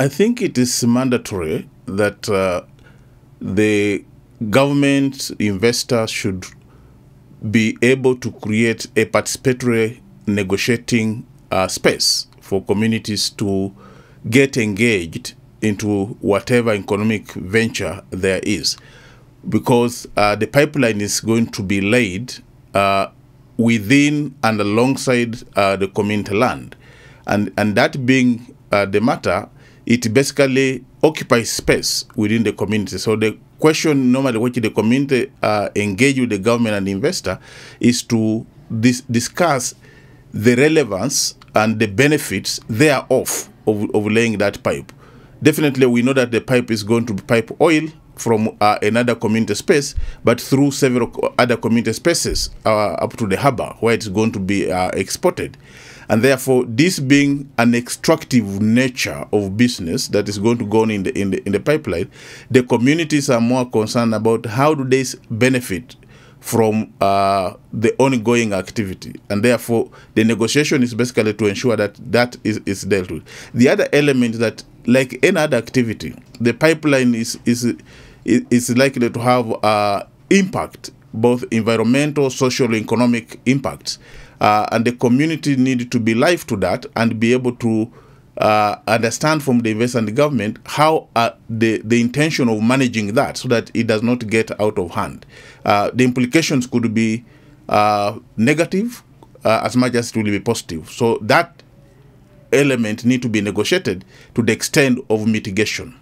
I think it is mandatory that uh, the government investors should be able to create a participatory negotiating uh, space for communities to get engaged into whatever economic venture there is because uh, the pipeline is going to be laid uh, within and alongside uh, the community land and and that being uh, the matter it basically occupies space within the community. So the question normally which the community uh, engage with the government and the investor is to dis discuss the relevance and the benefits thereof of, of laying that pipe. Definitely, we know that the pipe is going to pipe oil from uh, another community space, but through several other community spaces uh, up to the harbor where it's going to be uh, exported. And therefore, this being an extractive nature of business that is going to go on in the, in the, in the pipeline, the communities are more concerned about how do they benefit from uh, the ongoing activity. And therefore, the negotiation is basically to ensure that that is, is dealt with. The other element that, like any other activity, the pipeline is, is, is likely to have uh, impact, both environmental, social, economic impacts uh, and the community need to be live to that and be able to uh, understand from the investor and the government how uh, the the intention of managing that so that it does not get out of hand. Uh, the implications could be uh, negative uh, as much as it will be positive. So that element need to be negotiated to the extent of mitigation.